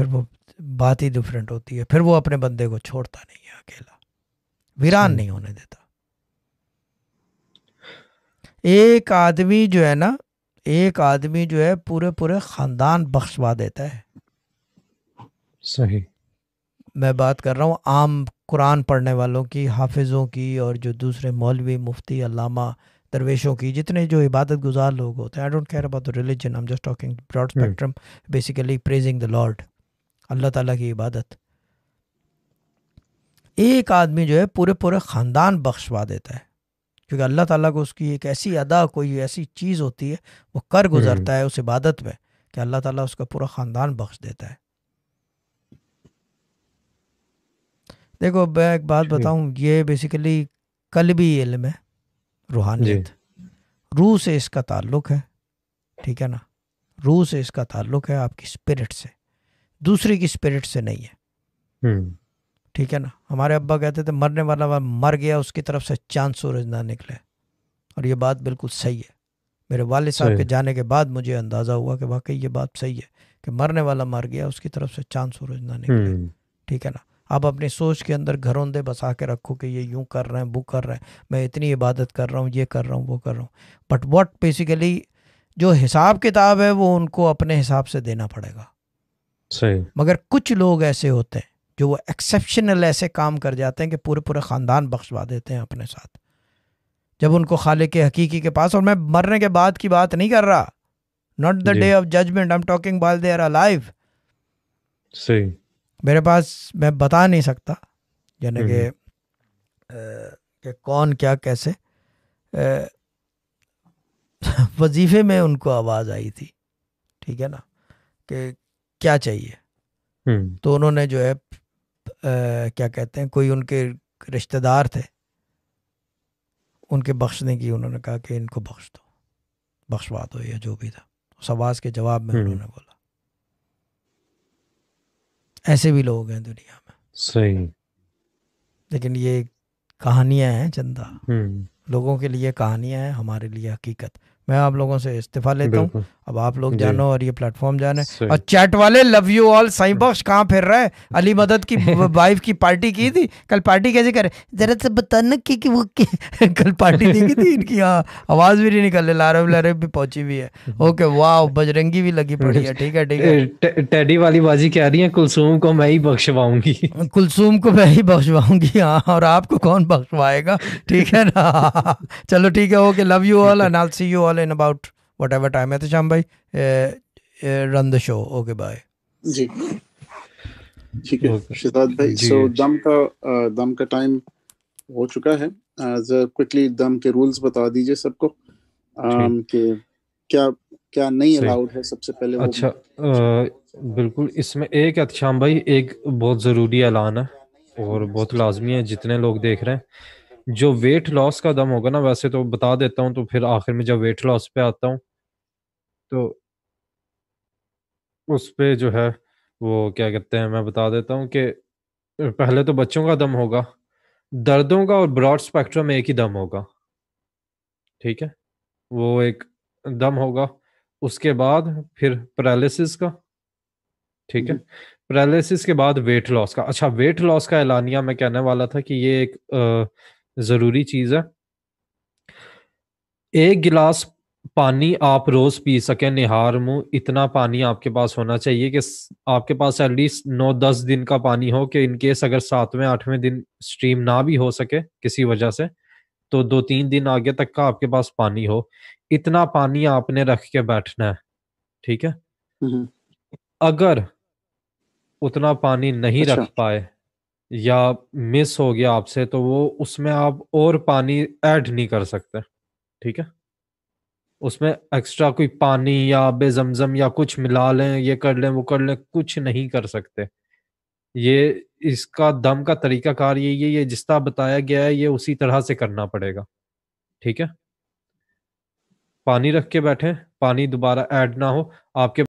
फिर वो बात ही डिफरेंट होती है फिर वो अपने बंदे को छोड़ता नहीं है अकेला वीरान नहीं होने देता एक आदमी जो है ना एक आदमी जो है पूरे पूरे खानदान बख्शवा देता है सही मैं बात कर रहा हूँ आम कुरान पढ़ने वालों की हाफिज़ों की और जो दूसरे मौलवी मुफ्ती अलामा दरवेशों की जितने जो इबादत गुजार लोग होते हैं I don't care about the religion I am just talking broad spectrum basically praising the lord Allah Taala की इबादत एक आदमी जो है पूरे पूरे ख़ानदान बख्शवा देता है क्योंकि अल्लाह ताला को उसकी एक ऐसी अदा कोई ऐसी चीज़ होती है वो कर हम्म। गुजरता है उस इबादत में कि अल्लाह ताला उसका पूरा ख़ानदान बख्श देता है देखो मैं एक बात बताऊं ये बेसिकली कल भी इल्म है रूहानियत रूह से इसका ताल्लुक है ठीक है ना रूह से इसका ताल्लुक है आपकी स्पिरिट से दूसरे की स्पिरिट से नहीं है हम्म। ठीक है ना हमारे अब्बा कहते थे मरने वाला मर गया उसकी तरफ से चांद सूरज ना निकले और ये बात बिल्कुल सही है मेरे वाले साहब के जाने के बाद मुझे अंदाज़ा हुआ कि वाकई ये बात सही है कि मरने वाला मर गया उसकी तरफ से चांद सूरज ना निकले हम्म। ठीक है ना आप अपनी सोच के अंदर दे बसा के रखो कि ये यूं कर रहे हैं वो कर रहे हैं मैं इतनी इबादत कर रहा हूँ ये कर रहा हूँ वो कर रहा हूँ बट वॉट बेसिकली जो हिसाब किताब है वो उनको अपने हिसाब से देना पड़ेगा सही मगर कुछ लोग ऐसे होते हैं जो वो एक्सेप्शनल ऐसे काम कर जाते हैं कि पूरे पूरे ख़ानदान बख्शवा देते हैं अपने साथ जब उनको खाले के हकीकी के पास और मैं मरने के बाद की बात नहीं कर रहा not the day of judgement I am talking ball they are alive सही मेरे पास मैं बता नहीं सकता यानी कि हम्म। कि कौन क्या कैसे वजीफे में उनको आवाज़ आई थी ठीक है ना कि क्या चाहिए हम्म। तो उन्होंने जो है आ, क्या कहते हैं कोई उनके रिश्तेदार थे उनके बख्शने की उन्होंने कहा कि इनको बख्श दो बख्शवा दो या जो भी था उस आवाज़ के जवाब में हम्म। उन्होंने बोला ऐसे भी लोग हैं दुनिया में सही लेकिन ये कहानियां हैं चंदा हम्म। लोगों के लिए कहानियां हैं हमारे लिए हकीकत मैं आप लोगों से इस्तीफा लेता हूँ अब आप लोग जानो और ये प्लेटफॉर्म जाने और चैट वाले love you all Sai Bakhsh कहाँ फिर रहा है अली मदद की वाइफ की पार्टी की थी कल पार्टी कैसे करे जरा से बताना कि, कि वो कि, कल पार्टी देखी थी इनकी हाँ आवाज भी नहीं निकल रही लारे लारे भी पहुंची हुई है ओके वाह बजरंगी भी लगी पड़ी है ठीक है ठीक है टेडी वाली बाजी कह रही है कुलसूम को मैं ही बख्शवाऊंगी कुलसूम को मैं ही बख्शवाऊंगी हाँ और आपको कौन बख्शवाएगा ठीक है ना चलो ठीक है okay love you all and I see you all in about whatever time है तो शाम भाई run the show okay bye जी ठीक है शिदाद भाई सो दम का दम का टाइम हो चुका है जरा क्विकली दम के रूल्स बता दीजिए सबको कि क्या क्या नहीं अलाउड है सबसे पहले अच्छा आ, बिल्कुल इसमें एक अच्छा भाई एक बहुत ज़रूरी ऐलान है और बहुत लाजमी है जितने लोग देख रहे हैं जो वेट लॉस का दम होगा ना वैसे तो बता देता हूँ तो फिर आखिर में जब वेट लॉस पे आता हूँ तो उस पे जो है वो क्या कहते हैं मैं बता देता हूँ कि पहले तो बच्चों का दम होगा दर्दों का और ब्रॉड स्पेक्ट्रम में एक ही दम होगा ठीक है वो एक दम होगा उसके बाद फिर पैरालिसिस का ठीक है पैरालिसिस के बाद वेट लॉस का अच्छा वेट लॉस का एलानिया मैं कहने वाला था कि ये एक ज़रूरी चीज़ है एक गिलास पानी आप रोज पी सके निहार मुंह इतना पानी आपके पास होना चाहिए कि आपके पास एटलीस्ट नौ दस दिन का पानी हो कि इनकेस अगर सातवें आठवें दिन स्ट्रीम ना भी हो सके किसी वजह से तो दो तीन दिन आगे तक का आपके पास पानी हो इतना पानी आपने रख के बैठना है ठीक है हम्म। अगर उतना पानी नहीं अच्छा। रख पाए या मिस हो गया आपसे तो वो उसमें आप और पानी ऐड नहीं कर सकते ठीक है उसमें एक्स्ट्रा कोई पानी या आब जमजम या कुछ मिला लें ये कर लें वो कर लें कुछ नहीं कर सकते ये इसका दम का तरीका कार यही है ये जिस तरह बताया गया है ये उसी तरह से करना पड़ेगा ठीक है पानी रख के बैठे पानी दोबारा ऐड ना हो आपके